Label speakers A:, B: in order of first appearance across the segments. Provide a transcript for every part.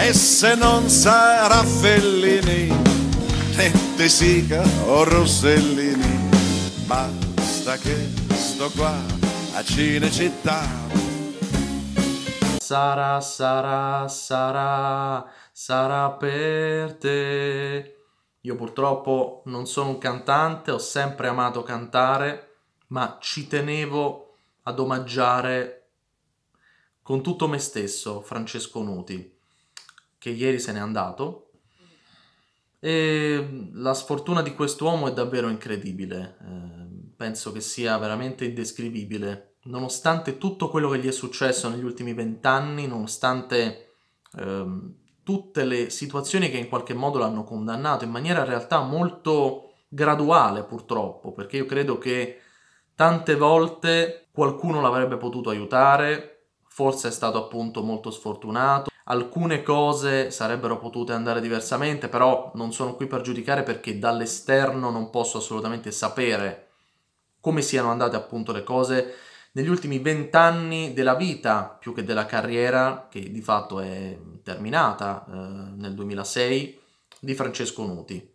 A: E se non sarà Fellini, né De Sica o Rossellini, basta che sto qua a Cinecittà. Sarà, sarà, sarà, sarà per te. Io purtroppo non sono un cantante, ho sempre amato cantare, ma ci tenevo ad omaggiare con tutto me stesso Francesco Nuti che ieri se n'è andato. E mm, la sfortuna di quest'uomo è davvero incredibile, eh, penso che sia veramente indescrivibile. Nonostante tutto quello che gli è successo negli ultimi vent'anni, nonostante eh, tutte le situazioni che in qualche modo l'hanno condannato in maniera in realtà molto graduale purtroppo, perché io credo che tante volte qualcuno l'avrebbe potuto aiutare, forse è stato appunto molto sfortunato. Alcune cose sarebbero potute andare diversamente, però non sono qui per giudicare perché dall'esterno non posso assolutamente sapere come siano andate appunto le cose negli ultimi vent'anni della vita più che della carriera, che di fatto è terminata eh, nel 2006, di Francesco Nuti,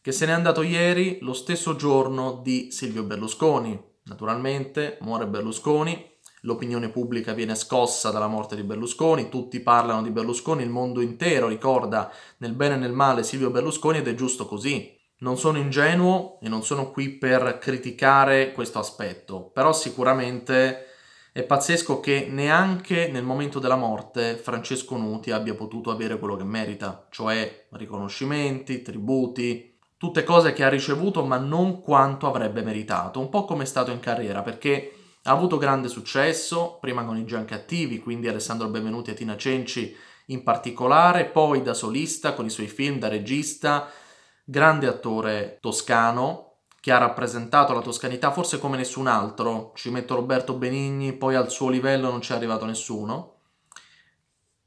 A: che se n'è andato ieri lo stesso giorno di Silvio Berlusconi. Naturalmente muore Berlusconi, l'opinione pubblica viene scossa dalla morte di Berlusconi, tutti parlano di Berlusconi, il mondo intero ricorda nel bene e nel male Silvio Berlusconi ed è giusto così. Non sono ingenuo e non sono qui per criticare questo aspetto, però sicuramente è pazzesco che neanche nel momento della morte Francesco Nuti abbia potuto avere quello che merita, cioè riconoscimenti, tributi, tutte cose che ha ricevuto ma non quanto avrebbe meritato, un po' come è stato in carriera, perché ha avuto grande successo, prima con i Giancattivi, quindi Alessandro Benvenuti e Tina Cenci in particolare, poi da solista con i suoi film, da regista, grande attore toscano che ha rappresentato la toscanità forse come nessun altro. Ci metto Roberto Benigni, poi al suo livello non ci è arrivato nessuno.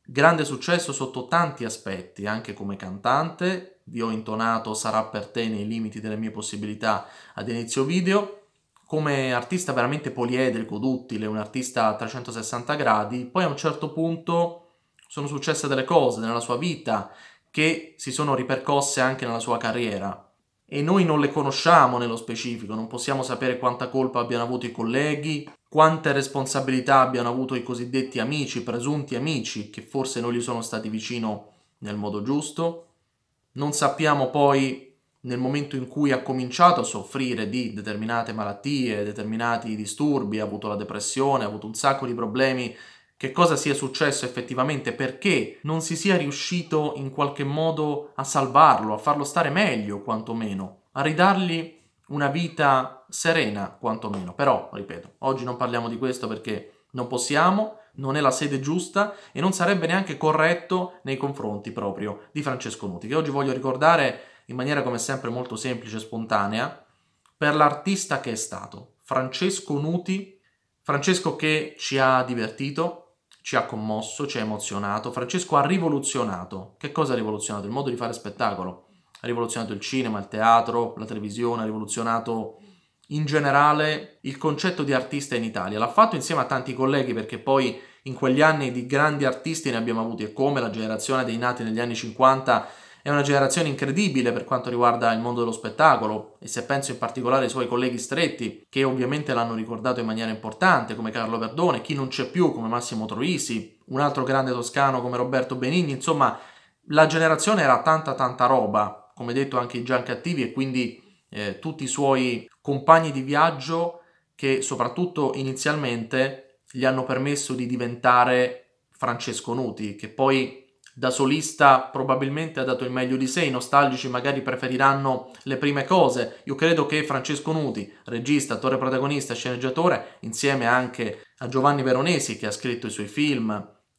A: Grande successo sotto tanti aspetti, anche come cantante. Vi ho intonato Sarà per te nei limiti delle mie possibilità ad inizio video come artista veramente poliedrico, duttile, un artista a 360 gradi, poi a un certo punto sono successe delle cose nella sua vita che si sono ripercosse anche nella sua carriera. E noi non le conosciamo nello specifico, non possiamo sapere quanta colpa abbiano avuto i colleghi, quante responsabilità abbiano avuto i cosiddetti amici, presunti amici, che forse non gli sono stati vicino nel modo giusto. Non sappiamo poi nel momento in cui ha cominciato a soffrire di determinate malattie, determinati disturbi, ha avuto la depressione, ha avuto un sacco di problemi, che cosa sia successo effettivamente, perché non si sia riuscito in qualche modo a salvarlo, a farlo stare meglio quantomeno, a ridargli una vita serena quantomeno. Però, ripeto, oggi non parliamo di questo perché non possiamo, non è la sede giusta e non sarebbe neanche corretto nei confronti proprio di Francesco Nuti, che oggi voglio ricordare in maniera come sempre molto semplice e spontanea per l'artista che è stato, Francesco Nuti, Francesco che ci ha divertito, ci ha commosso, ci ha emozionato, Francesco ha rivoluzionato. Che cosa ha rivoluzionato? Il modo di fare spettacolo. Ha rivoluzionato il cinema, il teatro, la televisione, ha rivoluzionato in generale il concetto di artista in Italia. L'ha fatto insieme a tanti colleghi perché poi in quegli anni di grandi artisti ne abbiamo avuti e come la generazione dei nati negli anni 50 è una generazione incredibile per quanto riguarda il mondo dello spettacolo e se penso in particolare ai suoi colleghi stretti, che ovviamente l'hanno ricordato in maniera importante, come Carlo Verdone, chi non c'è più come Massimo Troisi, un altro grande toscano come Roberto Benigni, insomma la generazione era tanta tanta roba, come detto anche i Giancattivi e quindi eh, tutti i suoi compagni di viaggio che soprattutto inizialmente gli hanno permesso di diventare Francesco Nuti, che poi da solista probabilmente ha dato il meglio di sé, i nostalgici magari preferiranno le prime cose. Io credo che Francesco Nuti, regista, attore protagonista, sceneggiatore, insieme anche a Giovanni Veronesi che ha scritto i suoi film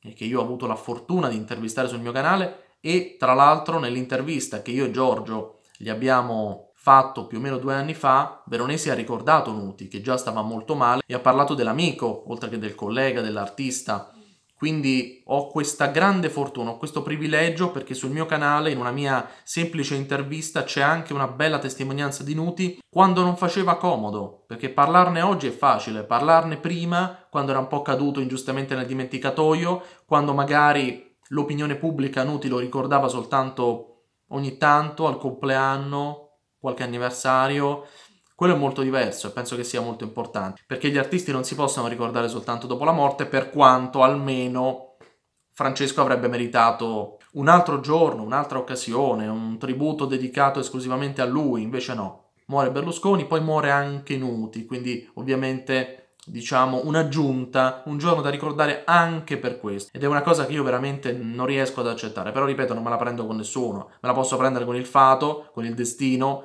A: e che io ho avuto la fortuna di intervistare sul mio canale e tra l'altro nell'intervista che io e Giorgio gli abbiamo fatto più o meno due anni fa, Veronesi ha ricordato Nuti che già stava molto male e ha parlato dell'amico, oltre che del collega, dell'artista quindi ho questa grande fortuna, ho questo privilegio perché sul mio canale, in una mia semplice intervista, c'è anche una bella testimonianza di Nuti quando non faceva comodo, perché parlarne oggi è facile, parlarne prima, quando era un po' caduto ingiustamente nel dimenticatoio, quando magari l'opinione pubblica Nuti lo ricordava soltanto ogni tanto, al compleanno, qualche anniversario, quello è molto diverso e penso che sia molto importante, perché gli artisti non si possono ricordare soltanto dopo la morte, per quanto almeno Francesco avrebbe meritato un altro giorno, un'altra occasione, un tributo dedicato esclusivamente a lui, invece no. Muore Berlusconi, poi muore anche Nuti, quindi ovviamente diciamo, un'aggiunta, un giorno da ricordare anche per questo. Ed è una cosa che io veramente non riesco ad accettare. Però, ripeto, non me la prendo con nessuno. Me la posso prendere con il fato, con il destino,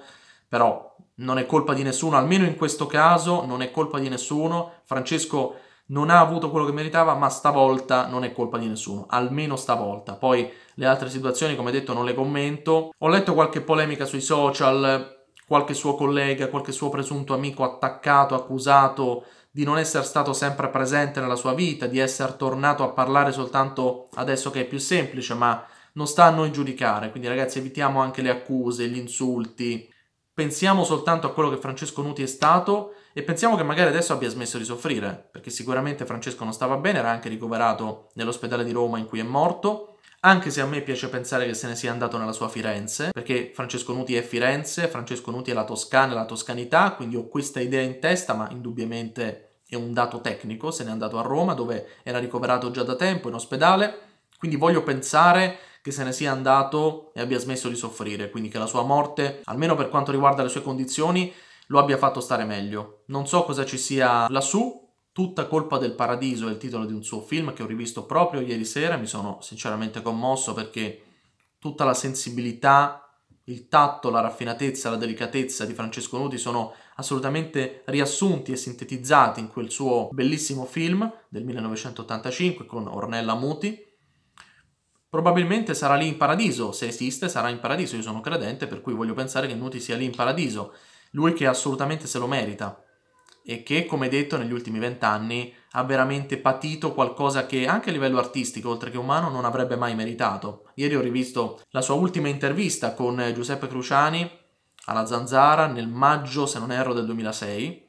A: però non è colpa di nessuno, almeno in questo caso non è colpa di nessuno. Francesco non ha avuto quello che meritava, ma stavolta non è colpa di nessuno, almeno stavolta. Poi le altre situazioni, come detto, non le commento. Ho letto qualche polemica sui social, qualche suo collega, qualche suo presunto amico attaccato, accusato di non essere stato sempre presente nella sua vita, di essere tornato a parlare soltanto adesso che è più semplice, ma non sta a noi giudicare. Quindi ragazzi evitiamo anche le accuse, gli insulti, pensiamo soltanto a quello che Francesco Nuti è stato e pensiamo che magari adesso abbia smesso di soffrire, perché sicuramente Francesco non stava bene, era anche ricoverato nell'ospedale di Roma in cui è morto, anche se a me piace pensare che se ne sia andato nella sua Firenze, perché Francesco Nuti è Firenze, Francesco Nuti è la Toscana e la toscanità, quindi ho questa idea in testa, ma indubbiamente è un dato tecnico, se n'è andato a Roma dove era ricoverato già da tempo in ospedale, quindi voglio pensare che se ne sia andato e abbia smesso di soffrire, quindi che la sua morte, almeno per quanto riguarda le sue condizioni, lo abbia fatto stare meglio. Non so cosa ci sia lassù, Tutta colpa del paradiso è il titolo di un suo film che ho rivisto proprio ieri sera, mi sono sinceramente commosso perché tutta la sensibilità, il tatto, la raffinatezza, la delicatezza di Francesco Nuti sono assolutamente riassunti e sintetizzati in quel suo bellissimo film del 1985 con Ornella Muti Probabilmente sarà lì in paradiso, se esiste sarà in paradiso, io sono credente per cui voglio pensare che Nuti sia lì in paradiso, lui che assolutamente se lo merita e che, come detto, negli ultimi vent'anni ha veramente patito qualcosa che anche a livello artistico, oltre che umano, non avrebbe mai meritato. Ieri ho rivisto la sua ultima intervista con Giuseppe Cruciani alla Zanzara nel maggio, se non erro, del 2006,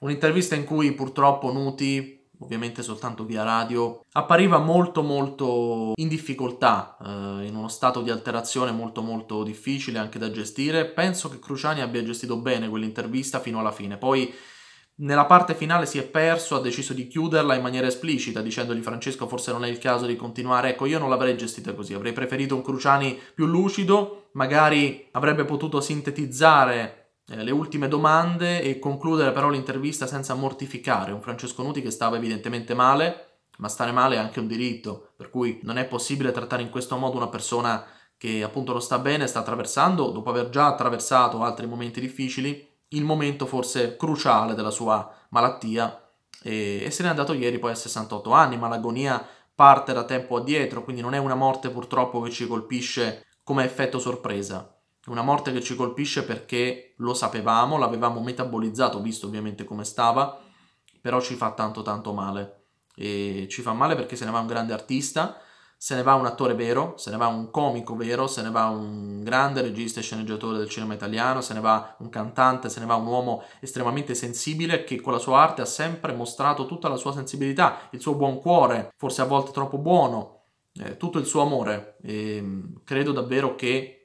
A: un'intervista in cui purtroppo Nuti ovviamente soltanto via radio, appariva molto molto in difficoltà, eh, in uno stato di alterazione molto molto difficile anche da gestire. Penso che Cruciani abbia gestito bene quell'intervista fino alla fine. Poi nella parte finale si è perso, ha deciso di chiuderla in maniera esplicita, dicendogli Francesco forse non è il caso di continuare. Ecco, io non l'avrei gestita così, avrei preferito un Cruciani più lucido, magari avrebbe potuto sintetizzare eh, le ultime domande e concludere però l'intervista senza mortificare un Francesco Nuti che stava evidentemente male, ma stare male è anche un diritto, per cui non è possibile trattare in questo modo una persona che appunto lo sta bene, sta attraversando, dopo aver già attraversato altri momenti difficili, il momento forse cruciale della sua malattia e, e se n'è andato ieri poi a 68 anni, ma l'agonia parte da tempo addietro, quindi non è una morte purtroppo che ci colpisce come effetto sorpresa una morte che ci colpisce perché lo sapevamo, l'avevamo metabolizzato, visto ovviamente come stava, però ci fa tanto tanto male. E ci fa male perché se ne va un grande artista, se ne va un attore vero, se ne va un comico vero, se ne va un grande regista e sceneggiatore del cinema italiano, se ne va un cantante, se ne va un uomo estremamente sensibile che con la sua arte ha sempre mostrato tutta la sua sensibilità, il suo buon cuore, forse a volte troppo buono, eh, tutto il suo amore. E ehm, credo davvero che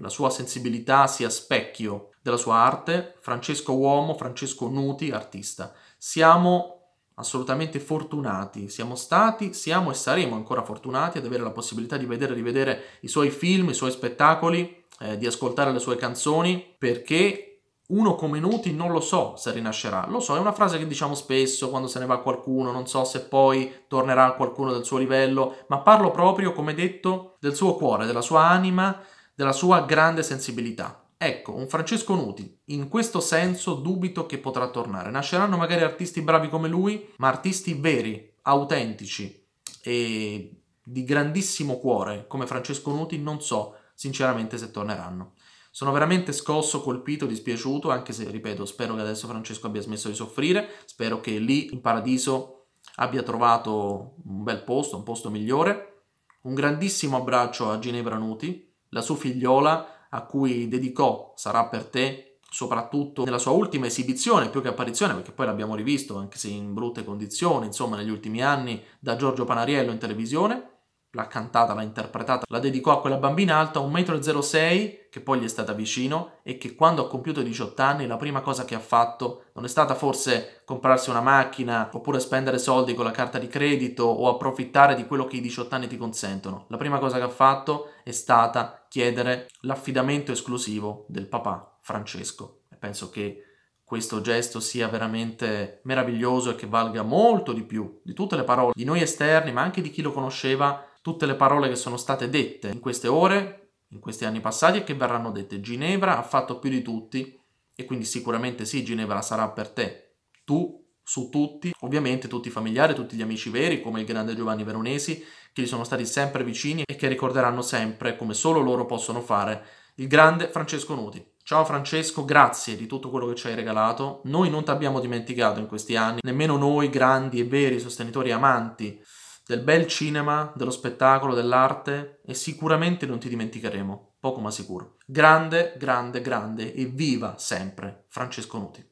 A: la sua sensibilità sia specchio della sua arte, Francesco uomo, Francesco Nuti artista. Siamo assolutamente fortunati, siamo stati, siamo e saremo ancora fortunati ad avere la possibilità di vedere e rivedere i suoi film, i suoi spettacoli, eh, di ascoltare le sue canzoni, perché uno come Nuti non lo so se rinascerà, lo so, è una frase che diciamo spesso quando se ne va qualcuno, non so se poi tornerà qualcuno del suo livello, ma parlo proprio, come detto, del suo cuore, della sua anima, della sua grande sensibilità. Ecco, un Francesco Nuti, in questo senso dubito che potrà tornare. Nasceranno magari artisti bravi come lui, ma artisti veri, autentici e di grandissimo cuore come Francesco Nuti non so sinceramente se torneranno. Sono veramente scosso, colpito, dispiaciuto, anche se, ripeto, spero che adesso Francesco abbia smesso di soffrire, spero che lì in paradiso abbia trovato un bel posto, un posto migliore. Un grandissimo abbraccio a Ginevra Nuti, la sua figliola a cui dedicò Sarà per te, soprattutto nella sua ultima esibizione, più che apparizione, perché poi l'abbiamo rivisto anche se in brutte condizioni, insomma negli ultimi anni, da Giorgio Panariello in televisione, l'ha cantata, l'ha interpretata, la dedicò a quella bambina alta 1,06 m che poi gli è stata vicino e che quando ha compiuto 18 anni la prima cosa che ha fatto non è stata forse comprarsi una macchina oppure spendere soldi con la carta di credito o approfittare di quello che i 18 anni ti consentono. La prima cosa che ha fatto è stata chiedere l'affidamento esclusivo del papà Francesco e penso che questo gesto sia veramente meraviglioso e che valga molto di più di tutte le parole di noi esterni ma anche di chi lo conosceva tutte le parole che sono state dette in queste ore, in questi anni passati e che verranno dette. Ginevra ha fatto più di tutti e quindi sicuramente sì, Ginevra sarà per te. Tu su tutti, ovviamente tutti i familiari, tutti gli amici veri come il grande Giovanni Veronesi che gli sono stati sempre vicini e che ricorderanno sempre come solo loro possono fare il grande Francesco Nuti. Ciao Francesco, grazie di tutto quello che ci hai regalato. Noi non ti abbiamo dimenticato in questi anni, nemmeno noi grandi e veri sostenitori e amanti del bel cinema, dello spettacolo, dell'arte e sicuramente non ti dimenticheremo, poco ma sicuro. Grande, grande, grande e viva sempre Francesco Nuti.